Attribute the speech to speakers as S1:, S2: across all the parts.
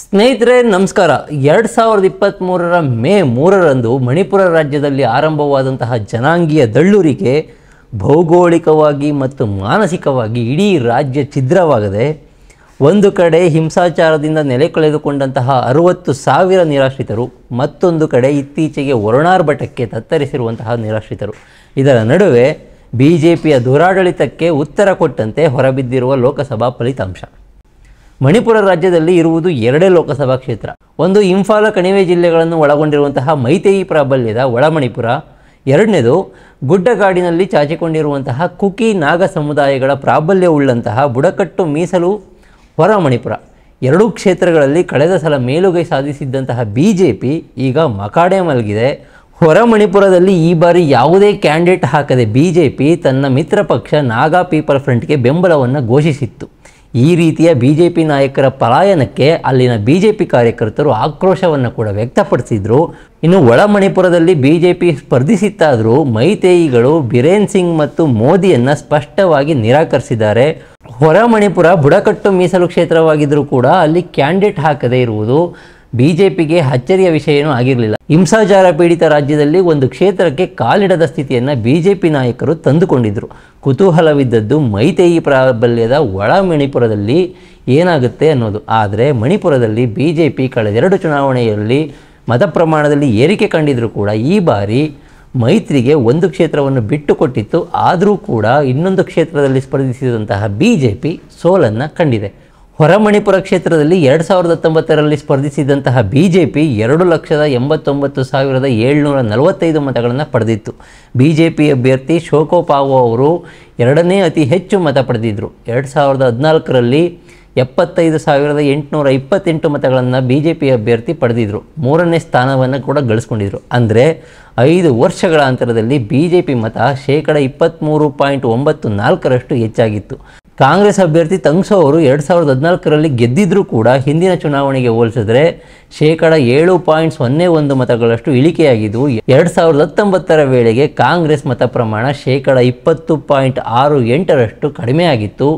S1: ಸ್ನೇಹಿತರೆ ನಮಸ್ಕಾರ ಎರಡು ಸಾವಿರದ ಇಪ್ಪತ್ತ್ಮೂರರ ಮೇ ಮೂರರಂದು ಮಣಿಪುರ ರಾಜ್ಯದಲ್ಲಿ ಆರಂಭವಾದಂತಹ ಜನಾಂಗೀಯ ದಳ್ಳುರಿಕೆ ಭೌಗೋಳಿಕವಾಗಿ ಮತ್ತು ಮಾನಸಿಕವಾಗಿ ಇಡೀ ರಾಜ್ಯ ಛಿದ್ರವಾಗದೆ ಒಂದು ಕಡೆ ಹಿಂಸಾಚಾರದಿಂದ ನೆಲೆ ಕಳೆದುಕೊಂಡಂತಹ ಅರುವತ್ತು ಸಾವಿರ ನಿರಾಶ್ರಿತರು ಮತ್ತೊಂದು ಕಡೆ ಇತ್ತೀಚೆಗೆ ವರ್ಣಾರ್ಭಟಕ್ಕೆ ತತ್ತರಿಸಿರುವಂತಹ ನಿರಾಶ್ರಿತರು ಇದರ ನಡುವೆ ಬಿ ಜೆ ಪಿಯ ದುರಾಡಳಿತಕ್ಕೆ ಉತ್ತರ ಕೊಟ್ಟಂತೆ ಹೊರಬಿದ್ದಿರುವ ಲೋಕಸಭಾ ಫಲಿತಾಂಶ ಮಣಿಪುರ ರಾಜ್ಯದಲ್ಲಿ ಇರುವುದು ಎರಡೇ ಲೋಕಸಭಾ ಕ್ಷೇತ್ರ ಒಂದು ಇಂಫಾಲ ಕಣಿವೆ ಜಿಲ್ಲೆಗಳನ್ನು ಒಳಗೊಂಡಿರುವಂತಹ ಮೈತೇಯಿ ಪ್ರಾಬಲ್ಯದ ಒಳಮಣಿಪುರ ಎರಡನೇದು ಗುಡ್ಡಗಾಡಿನಲ್ಲಿ ಚಾಚಿಕೊಂಡಿರುವಂತಹ ಕುಕಿ ನಾಗ ಸಮುದಾಯಗಳ ಪ್ರಾಬಲ್ಯವುಳ್ಳಂತಹ ಬುಡಕಟ್ಟು ಮೀಸಲು ಹೊರ ಮಣಿಪುರ ಎರಡೂ ಕ್ಷೇತ್ರಗಳಲ್ಲಿ ಕಳೆದ ಸಲ ಮೇಲುಗೈ ಸಾಧಿಸಿದ್ದಂತಹ ಬಿ ಜೆ ಪಿ ಈಗ ಮಕಾಡೆ ಮಲಗಿದೆ ಹೊರ ಮಣಿಪುರದಲ್ಲಿ ಈ ಬಾರಿ ಯಾವುದೇ ಕ್ಯಾಂಡಿಡೇಟ್ ಹಾಕದೆ ಬಿ ಜೆ ಪಿ ತನ್ನ ಮಿತ್ರ ಪಕ್ಷ ನಾಗಾ ಪೀಪಲ್ ಫ್ರಂಟ್ಗೆ ಬೆಂಬಲವನ್ನು ಘೋಷಿಸಿತ್ತು ಈ ರೀತಿಯ ಬಿ ಜೆ ಪಿ ನಾಯಕರ ಪಲಾಯನಕ್ಕೆ ಅಲ್ಲಿನ ಬಿ ಜೆ ಪಿ ಕಾರ್ಯಕರ್ತರು ಆಕ್ರೋಶವನ್ನು ಕೂಡ ವ್ಯಕ್ತಪಡಿಸಿದರು ಇನ್ನು ಒಳ ಮಣಿಪುರದಲ್ಲಿ ಬಿ ಜೆ ಪಿ ಸ್ಪರ್ಧಿಸಿತ್ತಾದರೂ ಮೈತೇಯಿಗಳು ಬಿರೇನ್ ಸಿಂಗ್ ಮತ್ತು ಮೋದಿಯನ್ನು ಸ್ಪಷ್ಟವಾಗಿ ನಿರಾಕರಿಸಿದ್ದಾರೆ ಹೊರಮಣಿಪುರ ಬುಡಕಟ್ಟು ಮೀಸಲು ಕ್ಷೇತ್ರವಾಗಿದ್ದರೂ ಕೂಡ ಅಲ್ಲಿ ಕ್ಯಾಂಡಿಡೇಟ್ ಹಾಕದೇ ಇರುವುದು ಬಿಜೆಪಿಗೆ ಅಚ್ಚರಿಯ ಏನೂ ಆಗಿರಲಿಲ್ಲ ಹಿಂಸಾಚಾರ ಪೀಡಿತ ರಾಜ್ಯದಲ್ಲಿ ಒಂದು ಕ್ಷೇತ್ರಕ್ಕೆ ಕಾಲಿಡದ ಸ್ಥಿತಿಯನ್ನು ಬಿಜೆಪಿ ನಾಯಕರು ತಂದುಕೊಂಡಿದ್ದರು ಕುತೂಹಲವಿದ್ದದ್ದು ಮೈತೇಯಿ ಪ್ರಾಬಲ್ಯದ ಒಳ ಮಣಿಪುರದಲ್ಲಿ ಏನಾಗುತ್ತೆ ಅನ್ನೋದು ಆದರೆ ಮಣಿಪುರದಲ್ಲಿ ಬಿಜೆಪಿ ಕಳೆದೆರಡು ಚುನಾವಣೆಯಲ್ಲಿ ಮತ ಪ್ರಮಾಣದಲ್ಲಿ ಏರಿಕೆ ಕಂಡಿದ್ದರೂ ಕೂಡ ಈ ಬಾರಿ ಮೈತ್ರಿಗೆ ಒಂದು ಕ್ಷೇತ್ರವನ್ನು ಬಿಟ್ಟುಕೊಟ್ಟಿತ್ತು ಆದರೂ ಕೂಡ ಇನ್ನೊಂದು ಕ್ಷೇತ್ರದಲ್ಲಿ ಸ್ಪರ್ಧಿಸಿದಂತಹ ಬಿ ಜೆ ಪಿ ಸೋಲನ್ನು ಕಂಡಿದೆ ಹೊರಮಣಿಪುರ ಕ್ಷೇತ್ರದಲ್ಲಿ ಎರಡು ಸಾವಿರದ ಹತ್ತೊಂಬತ್ತರಲ್ಲಿ ಸ್ಪರ್ಧಿಸಿದಂತಹ ಬಿ ಜೆ ಪಿ ಎರಡು ಲಕ್ಷದ ಎಂಬತ್ತೊಂಬತ್ತು ಸಾವಿರದ ಏಳ್ನೂರ ನಲವತ್ತೈದು ಮತಗಳನ್ನು ಪಡೆದಿತ್ತು ಬಿ ಜೆ ಪಿ ಅಭ್ಯರ್ಥಿ ಶೋಕೋಪಾವು ಅವರು ಎರಡನೇ ಅತಿ ಹೆಚ್ಚು ಮತ ಪಡೆದಿದ್ದರು ಎರಡು ಸಾವಿರದ ಹದಿನಾಲ್ಕರಲ್ಲಿ ಎಪ್ಪತ್ತೈದು ಸಾವಿರದ ಎಂಟುನೂರ ಇಪ್ಪತ್ತೆಂಟು ಮತಗಳನ್ನು ಬಿ ಜೆ ಪಿ ಅಭ್ಯರ್ಥಿ ಪಡೆದಿದ್ದರು ಮೂರನೇ ಸ್ಥಾನವನ್ನು ಕೂಡ ಗಳಿಸ್ಕೊಂಡಿದ್ರು ಅಂದರೆ ಐದು ವರ್ಷಗಳ ಅಂತರದಲ್ಲಿ ಬಿ ಜೆ ಪಿ ಮತ ಶೇಕಡ ಇಪ್ಪತ್ತ್ಮೂರು ಪಾಯಿಂಟ್ ಒಂಬತ್ತು ನಾಲ್ಕರಷ್ಟು ಹೆಚ್ಚಾಗಿತ್ತು ಕಾಂಗ್ರೆಸ್ ಅಭ್ಯರ್ಥಿ ತಂಗ್ಸೋ ಅವರು ಎರಡು ಸಾವಿರದ ಹದಿನಾಲ್ಕರಲ್ಲಿ ಗೆದ್ದಿದ್ರೂ ಕೂಡ ಹಿಂದಿನ ಚುನಾವಣೆಗೆ ಹೋಲಿಸಿದ್ರೆ ಶೇಕಡ ಏಳು ಪಾಯಿಂಟ್ ಸೊನ್ನೆ ಒಂದು ಮತಗಳಷ್ಟು ಇಳಿಕೆಯಾಗಿದ್ದು ಎರಡು ಸಾವಿರದ ಹತ್ತೊಂಬತ್ತರ ವೇಳೆಗೆ ಕಾಂಗ್ರೆಸ್ ಮತ ಪ್ರಮಾಣ ಶೇಕಡ ಇಪ್ಪತ್ತು ಪಾಯಿಂಟ್ ಆರು ಎಂಟರಷ್ಟು ಕಡಿಮೆಯಾಗಿತ್ತು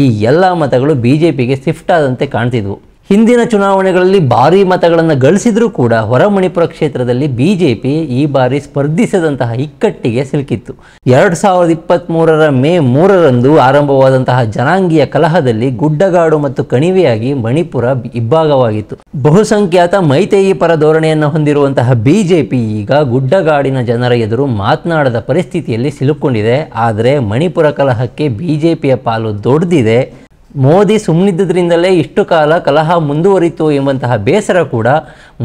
S1: ಈ ಎಲ್ಲ ಮತಗಳು ಬಿ ಜೆ ಪಿಗೆ ಶಿಫ್ಟ್ ಆದಂತೆ ಕಾಣ್ತಿದ್ವು ಹಿಂದಿನ ಚುನಾವಣೆಗಳಲ್ಲಿ ಭಾರೀ ಮತಗಳನ್ನು ಗಳಿಸಿದರೂ ಕೂಡ ಹೊರಮಣಿಪುರ ಬಿ ಕ್ಷೇತ್ರದಲ್ಲಿ ಬಿಜೆಪಿ ಈ ಬಾರಿ ಸ್ಪರ್ಧಿಸದಂತಹ ಇಕ್ಕಟ್ಟಿಗೆ ಸಿಲುಕಿತ್ತು ಎರಡು ಸಾವಿರದ ಇಪ್ಪತ್ತ್ಮೂರರ ಮೇ ಮೂರರಂದು ಆರಂಭವಾದಂತಹ ಜನಾಂಗೀಯ ಕಲಹದಲ್ಲಿ ಗುಡ್ಡಗಾಡು ಮತ್ತು ಕಣಿವೆಯಾಗಿ ಮಣಿಪುರ ಇಬ್ಬಾಗವಾಗಿತ್ತು ಬಹುಸಂಖ್ಯಾತ ಮೈತೇಯಿ ಪರ ಧೋರಣೆಯನ್ನು ಹೊಂದಿರುವಂತಹ ಬಿಜೆಪಿ ಈಗ ಗುಡ್ಡಗಾಡಿನ ಜನರ ಎದುರು ಮಾತನಾಡದ ಪರಿಸ್ಥಿತಿಯಲ್ಲಿ ಸಿಲುಕೊಂಡಿದೆ ಆದರೆ ಮಣಿಪುರ ಕಲಹಕ್ಕೆ ಬಿಜೆಪಿಯ ಪಾಲು ದೊಡ್ಡದಿದೆ ಮೋದಿ ಸುಮ್ಮನಿದ್ದರಿಂದಲೇ ಇಷ್ಟು ಕಾಲ ಕಲಹ ಮುಂದುವರಿತು ಎಂಬಂತಹ ಬೇಸರ ಕೂಡ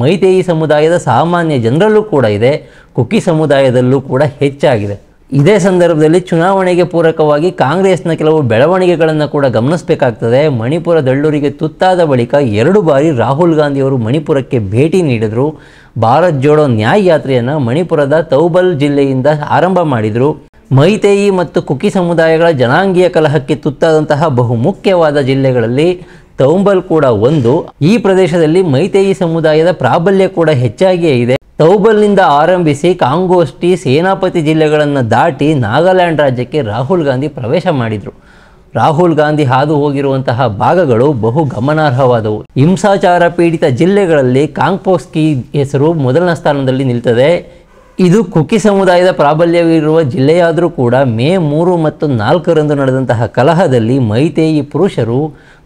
S1: ಮೈತೇಯಿ ಸಮುದಾಯದ ಸಾಮಾನ್ಯ ಜನರಲ್ಲೂ ಕೂಡ ಇದೆ ಕುಕ್ಕಿ ಸಮುದಾಯದಲ್ಲೂ ಕೂಡ ಹೆಚ್ಚಾಗಿದೆ ಇದೇ ಸಂದರ್ಭದಲ್ಲಿ ಚುನಾವಣೆಗೆ ಪೂರಕವಾಗಿ ಕಾಂಗ್ರೆಸ್ನ ಕೆಲವು ಬೆಳವಣಿಗೆಗಳನ್ನು ಕೂಡ ಗಮನಿಸಬೇಕಾಗ್ತದೆ ಮಣಿಪುರ ದಳ್ಳೂರಿಗೆ ತುತ್ತಾದ ಬಳಿಕ ಎರಡು ಬಾರಿ ರಾಹುಲ್ ಗಾಂಧಿಯವರು ಮಣಿಪುರಕ್ಕೆ ಭೇಟಿ ನೀಡಿದರು ಭಾರತ್ ಜೋಡೋ ನ್ಯಾಯ ಮಣಿಪುರದ ತೌಬಲ್ ಜಿಲ್ಲೆಯಿಂದ ಆರಂಭ ಮಾಡಿದರು ಮೈತೇಯಿ ಮತ್ತು ಕುಕ್ಕಿ ಸಮುದಾಯಗಳ ಜನಾಂಗೀಯ ಕಲಹಕ್ಕೆ ತುತ್ತಾದಂತಹ ಬಹುಮುಖ್ಯವಾದ ಜಿಲ್ಲೆಗಳಲ್ಲಿ ತೌಂಬಲ್ ಕೂಡ ಒಂದು ಈ ಪ್ರದೇಶದಲ್ಲಿ ಮೈತೇಯಿ ಸಮುದಾಯದ ಪ್ರಾಬಲ್ಯ ಕೂಡ ಹೆಚ್ಚಾಗಿಯೇ ಇದೆ ತೌಬಲ್ನಿಂದ ಆರಂಭಿಸಿ ಕಾಂಗೋಷ್ಠಿ ಸೇನಾಪತಿ ಜಿಲ್ಲೆಗಳನ್ನು ದಾಟಿ ನಾಗಾಲ್ಯಾಂಡ್ ರಾಜ್ಯಕ್ಕೆ ರಾಹುಲ್ ಗಾಂಧಿ ಪ್ರವೇಶ ಮಾಡಿದರು ರಾಹುಲ್ ಗಾಂಧಿ ಹಾದು ಹೋಗಿರುವಂತಹ ಭಾಗಗಳು ಬಹು ಗಮನಾರ್ಹವಾದವು ಹಿಂಸಾಚಾರ ಪೀಡಿತ ಜಿಲ್ಲೆಗಳಲ್ಲಿ ಕಾಂಗ್ಪೋಸ್ಕಿ ಹೆಸರು ಮೊದಲನೇ ಸ್ಥಾನದಲ್ಲಿ ನಿಲ್ತದೆ ಇದು ಕುಕಿ ಸಮುದಾಯದ ಪ್ರಾಬಲ್ಯವಿರುವ ಜಿಲ್ಲೆಯಾದರೂ ಕೂಡ ಮೇ ಮೂರು ಮತ್ತು ನಾಲ್ಕರಂದು ನಡೆದಂತಹ ಕಲಹದಲ್ಲಿ ಮೈತೇಯಿ ಪುರುಷರು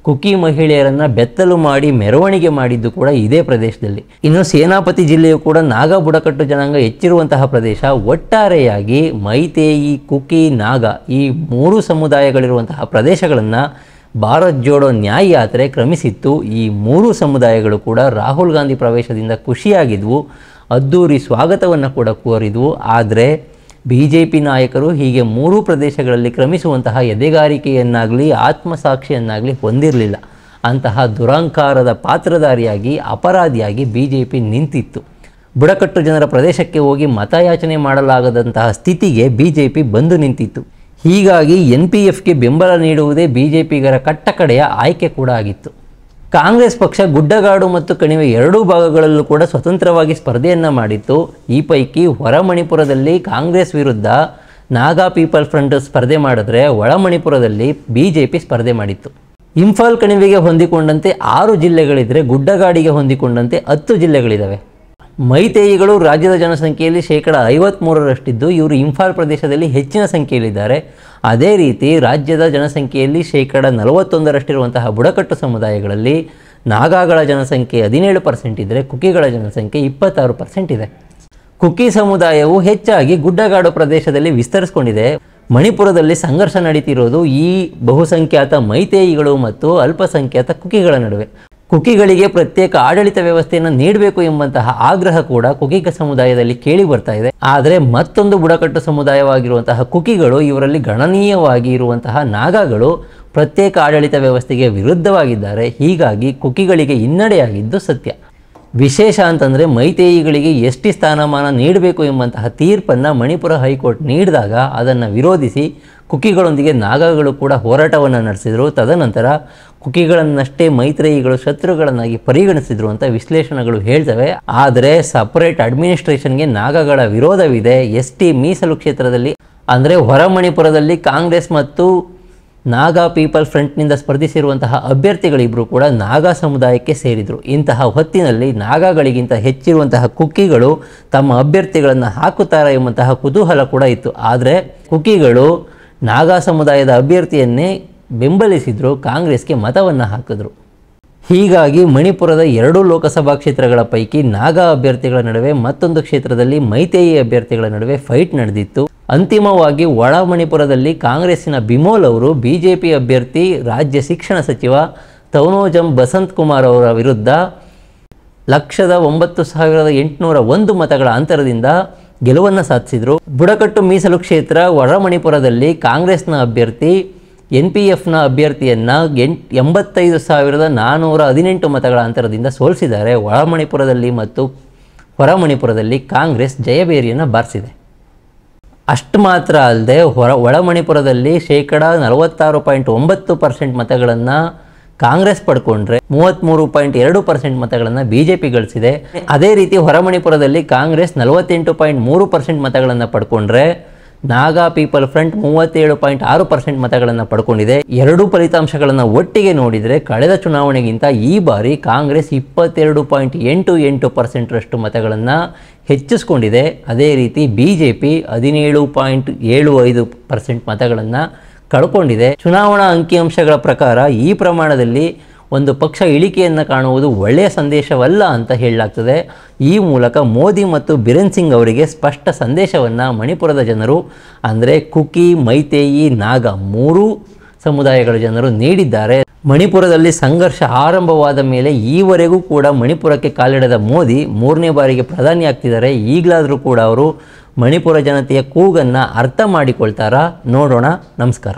S1: ಕುಕಿ ಮಹಿಳೆಯರನ್ನು ಬೆತ್ತಲು ಮಾಡಿ ಮೆರವಣಿಗೆ ಮಾಡಿದ್ದು ಕೂಡ ಇದೇ ಪ್ರದೇಶದಲ್ಲಿ ಇನ್ನು ಸೇನಾಪತಿ ಜಿಲ್ಲೆಯು ಕೂಡ ನಾಗ ಬುಡಕಟ್ಟು ಜನಾಂಗ ಹೆಚ್ಚಿರುವಂತಹ ಪ್ರದೇಶ ಒಟ್ಟಾರೆಯಾಗಿ ಮೈತೇಯಿ ಕುಕಿ ನಾಗ ಈ ಮೂರು ಸಮುದಾಯಗಳಿರುವಂತಹ ಪ್ರದೇಶಗಳನ್ನು ಭಾರತ್ ಜೋಡೋ ನ್ಯಾಯ ಯಾತ್ರೆ ಕ್ರಮಿಸಿತ್ತು ಈ ಮೂರು ಸಮುದಾಯಗಳು ಕೂಡ ರಾಹುಲ್ ಗಾಂಧಿ ಪ್ರವೇಶದಿಂದ ಖುಷಿಯಾಗಿದ್ವು ಅದ್ದೂರಿ ಸ್ವಾಗತವನ್ನು ಕೂಡ ಕೋರಿದವು ಆದರೆ ಬಿ ಜೆ ಪಿ ನಾಯಕರು ಹೀಗೆ ಮೂರು ಪ್ರದೇಶಗಳಲ್ಲಿ ಕ್ರಮಿಸುವಂತಹ ಎದೆಗಾರಿಕೆಯನ್ನಾಗಲಿ ಆತ್ಮಸಾಕ್ಷಿಯನ್ನಾಗಲಿ ಹೊಂದಿರಲಿಲ್ಲ ಅಂತಹ ದುರಂಕಾರದ ಪಾತ್ರಧಾರಿಯಾಗಿ ಅಪರಾಧಿಯಾಗಿ ಬಿ ಜೆ ಪಿ ನಿಂತಿತ್ತು ಬುಡಕಟ್ಟು ಜನರ ಪ್ರದೇಶಕ್ಕೆ ಹೋಗಿ ಮತಯಾಚನೆ ಮಾಡಲಾಗದಂತಹ ಸ್ಥಿತಿಗೆ ಬಿ ಜೆ ಪಿ ಬಂದು ನಿಂತಿತ್ತು ಹೀಗಾಗಿ ಎನ್ ಪಿ ಎಫ್ಗೆ ಬೆಂಬಲ ನೀಡುವುದೇ ಬಿ ಜೆ ಪಿಗರ ಕಟ್ಟಕಡೆಯ ಆಯ್ಕೆ ಕೂಡ ಆಗಿತ್ತು ಕಾಂಗ್ರೆಸ್ ಪಕ್ಷ ಗುಡ್ಡಗಾಡು ಮತ್ತು ಕಣಿವೆ ಎರಡೂ ಭಾಗಗಳಲ್ಲೂ ಕೂಡ ಸ್ವತಂತ್ರವಾಗಿ ಸ್ಪರ್ಧೆಯನ್ನು ಮಾಡಿತ್ತು ಈ ಪೈಕಿ ಹೊರಮಣಿಪುರದಲ್ಲಿ ಕಾಂಗ್ರೆಸ್ ವಿರುದ್ಧ ನಾಗಾ ಪೀಪಲ್ ಫ್ರಂಟ್ ಸ್ಪರ್ಧೆ ಮಾಡಿದ್ರೆ ಒಳಮಣಿಪುರದಲ್ಲಿ ಬಿ ಜೆ ಪಿ ಸ್ಪರ್ಧೆ ಮಾಡಿತ್ತು ಇಂಫಾಲ್ ಕಣಿವೆಗೆ ಹೊಂದಿಕೊಂಡಂತೆ ಆರು ಜಿಲ್ಲೆಗಳಿದ್ದರೆ ಗುಡ್ಡಗಾಡಿಗೆ ಹೊಂದಿಕೊಂಡಂತೆ ಹತ್ತು ಜಿಲ್ಲೆಗಳಿದ್ದಾವೆ ಮೈತೇಯಿಗಳು ರಾಜ್ಯದ ಜನಸಂಖ್ಯೆಯಲ್ಲಿ ಶೇಕಡ ಐವತ್ತ್ಮೂರರಷ್ಟಿದ್ದು ಇವರು ಇಂಫಾಲ್ ಪ್ರದೇಶದಲ್ಲಿ ಹೆಚ್ಚಿನ ಸಂಖ್ಯೆಯಲ್ಲಿದ್ದಾರೆ ಅದೇ ರೀತಿ ರಾಜ್ಯದ ಜನಸಂಖ್ಯೆಯಲ್ಲಿ ಶೇಕಡ ನಲವತ್ತೊಂದರಷ್ಟಿರುವಂತಹ ಬುಡಕಟ್ಟು ಸಮುದಾಯಗಳಲ್ಲಿ ನಾಗಾಗಳ ಜನಸಂಖ್ಯೆ ಹದಿನೇಳು ಪರ್ಸೆಂಟ್ ಇದ್ದರೆ ಕುಕಿಗಳ ಜನಸಂಖ್ಯೆ ಇಪ್ಪತ್ತಾರು ಪರ್ಸೆಂಟ್ ಇದೆ ಕುಕ್ಕಿ ಸಮುದಾಯವು ಹೆಚ್ಚಾಗಿ ಗುಡ್ಡಗಾಡು ಪ್ರದೇಶದಲ್ಲಿ ವಿಸ್ತರಿಸಿಕೊಂಡಿದೆ ಮಣಿಪುರದಲ್ಲಿ ಸಂಘರ್ಷ ನಡೀತಿರೋದು ಈ ಬಹುಸಂಖ್ಯಾತ ಮೈತೇಯಿಗಳು ಮತ್ತು ಅಲ್ಪಸಂಖ್ಯಾತ ಕುಕಿಗಳ ನಡುವೆ ಕುಕಿಗಳಿಗೆ ಪ್ರತ್ಯೇಕ ಆಡಳಿತ ವ್ಯವಸ್ಥೆಯನ್ನು ನೀಡಬೇಕು ಎಂಬಂತಹ ಆಗ್ರಹ ಕೂಡ ಕುಕಿಗ ಸಮುದಾಯದಲ್ಲಿ ಕೇಳಿ ಬರ್ತಾ ಇದೆ ಆದರೆ ಮತ್ತೊಂದು ಬುಡಕಟ್ಟು ಸಮುದಾಯವಾಗಿರುವಂತಹ ಕುಕಿಗಳು ಇವರಲ್ಲಿ ಗಣನೀಯವಾಗಿ ಇರುವಂತಹ ನಾಗಗಳು ಪ್ರತ್ಯೇಕ ಆಡಳಿತ ವ್ಯವಸ್ಥೆಗೆ ವಿರುದ್ಧವಾಗಿದ್ದಾರೆ ಹೀಗಾಗಿ ಕುಕಿಗಳಿಗೆ ಹಿನ್ನಡೆಯಾಗಿದ್ದು ಸತ್ಯ ವಿಶೇಷ ಅಂತಂದರೆ ಮೈತೇಯಿಗಳಿಗೆ ಎಷ್ಟಿ ಸ್ಥಾನಮಾನ ನೀಡಬೇಕು ಎಂಬಂತಹ ತೀರ್ಪನ್ನು ಮಣಿಪುರ ಹೈಕೋರ್ಟ್ ನೀಡಿದಾಗ ಅದನ್ನು ವಿರೋಧಿಸಿ ಕುಕಿಗಳೊಂದಿಗೆ ನಾಗಗಳು ಕೂಡ ಹೋರಾಟವನ್ನು ನಡೆಸಿದರು ತದನಂತರ ಕುಕಿಗಳನ್ನಷ್ಟೇ ಮೈತ್ರೇಯಿಗಳು ಶತ್ರುಗಳನ್ನಾಗಿ ಪರಿಗಣಿಸಿದರು ಅಂತ ವಿಶ್ಲೇಷಣೆಗಳು ಹೇಳ್ತವೆ ಆದರೆ ಸಪರೇಟ್ ಅಡ್ಮಿನಿಸ್ಟ್ರೇಷನ್ಗೆ ನಾಗಗಳ ವಿರೋಧವಿದೆ ಎಸ್ ಟಿ ಮೀಸಲು ಕ್ಷೇತ್ರದಲ್ಲಿ ಅಂದರೆ ಹೊರ ಮಣಿಪುರದಲ್ಲಿ ಕಾಂಗ್ರೆಸ್ ಮತ್ತು ನಾಗಾ ಪೀಪಲ್ ಫ್ರಂಟ್ನಿಂದ ಸ್ಪರ್ಧಿಸಿರುವಂತಹ ಅಭ್ಯರ್ಥಿಗಳಿಬ್ಬರು ಕೂಡ ನಾಗಾ ಸಮುದಾಯಕ್ಕೆ ಸೇರಿದರು ಇಂತಹ ಹೊತ್ತಿನಲ್ಲಿ ನಾಗಾಗಳಿಗಿಂತ ಹೆಚ್ಚಿರುವಂತಹ ಕುಕ್ಕಿಗಳು ತಮ್ಮ ಅಭ್ಯರ್ಥಿಗಳನ್ನು ಹಾಕುತ್ತಾರೆ ಎಂಬಂತಹ ಕುತೂಹಲ ಕೂಡ ಇತ್ತು ಆದರೆ ಕುಕ್ಕಿಗಳು ನಾಗಾ ಸಮುದಾಯದ ಅಭ್ಯರ್ಥಿಯನ್ನೇ ಬೆಂಬಲಿಸಿದರು ಕಾಂಗ್ರೆಸ್ಗೆ ಮತವನ್ನು ಹಾಕಿದ್ರು ಹೀಗಾಗಿ ಮಣಿಪುರದ ಎರಡು ಲೋಕಸಭಾ ಕ್ಷೇತ್ರಗಳ ಪೈಕಿ ನಾಗಾ ಅಭ್ಯರ್ಥಿಗಳ ನಡುವೆ ಮತ್ತೊಂದು ಕ್ಷೇತ್ರದಲ್ಲಿ ಮೈತೇಯಿ ಅಭ್ಯರ್ಥಿಗಳ ನಡುವೆ ಫೈಟ್ ನಡೆದಿತ್ತು ಅಂತಿಮವಾಗಿ ಒಳ ಮಣಿಪುರದಲ್ಲಿ ಕಾಂಗ್ರೆಸ್ಸಿನ ಬಿಮೋಲ್ ಅವರು ಬಿಜೆಪಿ ಅಭ್ಯರ್ಥಿ ರಾಜ್ಯ ಶಿಕ್ಷಣ ಸಚಿವ ತೌನೋಜಂ ಬಸಂತ್ ಕುಮಾರ್ ಅವರ ವಿರುದ್ಧ ಲಕ್ಷದ ಒಂಬತ್ತು ಸಾವಿರದ ಎಂಟುನೂರ ಒಂದು ಮತಗಳ ಅಂತರದಿಂದ ಗೆಲುವನ್ನು ಸಾಧಿಸಿದರು ಬುಡಕಟ್ಟು ಮೀಸಲು ಕ್ಷೇತ್ರ ಹೊರಮಣಿಪುರದಲ್ಲಿ ಕಾಂಗ್ರೆಸ್ನ ಅಭ್ಯರ್ಥಿ ಎನ್ ಪಿ ಎಫ್ನ ಅಭ್ಯರ್ಥಿಯನ್ನು ಎಂಟು ಎಂಬತ್ತೈದು ಸಾವಿರದ ನಾನ್ನೂರ ಹದಿನೆಂಟು ಮತಗಳ ಅಂತರದಿಂದ ಸೋಲಿಸಿದ್ದಾರೆ ಒಳಮಣಿಪುರದಲ್ಲಿ ಮತ್ತು ಹೊರಮಣಿಪುರದಲ್ಲಿ ಕಾಂಗ್ರೆಸ್ ಜಯಬೇರಿಯನ್ನು ಬಾರಿಸಿದೆ ಅಷ್ಟು ಮಾತ್ರ ಅಲ್ಲದೆ ಹೊರ ಒಳಮಣಿಪುರದಲ್ಲಿ ಮಣಿಪುರದಲ್ಲಿ ಶೇಕಡ ನಲವತ್ತಾರು ಪಾಯಿಂಟ್ ಒಂಬತ್ತು ಪರ್ಸೆಂಟ್ ಮತಗಳನ್ನು ಕಾಂಗ್ರೆಸ್ ಪಡ್ಕೊಂಡ್ರೆ ಮೂವತ್ತ್ಮೂರು ಪಾಯಿಂಟ್ ಎರಡು ಪರ್ಸೆಂಟ್ ಮತಗಳನ್ನು ಬಿ ಜೆ ಪಿ ಗಳಿಸಿದೆ ಅದೇ ರೀತಿ ಹೊರಮಣಿಪುರದಲ್ಲಿ ಕಾಂಗ್ರೆಸ್ ನಲವತ್ತೆಂಟು ಪಾಯಿಂಟ್ ಮೂರು ಪರ್ಸೆಂಟ್ ಮತಗಳನ್ನು ಪಡ್ಕೊಂಡ್ರೆ ನಾಗಾ ಪೀಪಲ್ ಫ್ರಂಟ್ ಮೂವತ್ತೇಳು ಪಾಯಿಂಟ್ ಆರು ಪರ್ಸೆಂಟ್ ಮತಗಳನ್ನು ಪಡ್ಕೊಂಡಿದೆ ಎರಡೂ ಫಲಿತಾಂಶಗಳನ್ನು ಒಟ್ಟಿಗೆ ನೋಡಿದರೆ ಕಳೆದ ಚುನಾವಣೆಗಿಂತ ಈ ಬಾರಿ ಕಾಂಗ್ರೆಸ್ ಇಪ್ಪತ್ತೆರಡು ಪಾಯಿಂಟ್ ಎಂಟು ಎಂಟು ಪರ್ಸೆಂಟ್ರಷ್ಟು ಮತಗಳನ್ನು ಹೆಚ್ಚಿಸ್ಕೊಂಡಿದೆ ಅದೇ ರೀತಿ ಬಿ ಜೆ ಪಿ ಹದಿನೇಳು ಪಾಯಿಂಟ್ ಏಳು ಐದು ಪರ್ಸೆಂಟ್ ಮತಗಳನ್ನು ಕಳ್ಕೊಂಡಿದೆ ಚುನಾವಣಾ ಅಂಕಿಅಂಶಗಳ ಪ್ರಕಾರ ಈ ಪ್ರಮಾಣದಲ್ಲಿ ಒಂದು ಪಕ್ಷ ಇಳಿಕೆಯನ್ನು ಕಾಣುವುದು ಒಳ್ಳೆಯ ಸಂದೇಶವಲ್ಲ ಅಂತ ಹೇಳಲಾಗ್ತದೆ ಈ ಮೂಲಕ ಮೋದಿ ಮತ್ತು ಬಿರೇನ್ ಸಿಂಗ್ ಅವರಿಗೆ ಸ್ಪಷ್ಟ ಸಂದೇಶವನ್ನು ಮಣಿಪುರದ ಜನರು ಅಂದರೆ ಕುಕಿ ಮೈತೇಯಿ ನಾಗ ಮೂರೂ ಸಮುದಾಯಗಳ ಜನರು ನೀಡಿದ್ದಾರೆ ಮಣಿಪುರದಲ್ಲಿ ಸಂಘರ್ಷ ಆರಂಭವಾದ ಮೇಲೆ ಈವರೆಗೂ ಕೂಡ ಮಣಿಪುರಕ್ಕೆ ಕಾಲಿಡದ ಮೋದಿ ಮೂರನೇ ಬಾರಿಗೆ ಪ್ರಧಾನಿ ಆಗ್ತಿದ್ದಾರೆ ಈಗಲಾದರೂ ಕೂಡ ಅವರು ಮಣಿಪುರ ಜನತೆಯ ಕೂಗನ್ನು ಅರ್ಥ ಮಾಡಿಕೊಳ್ತಾರಾ ನೋಡೋಣ ನಮಸ್ಕಾರ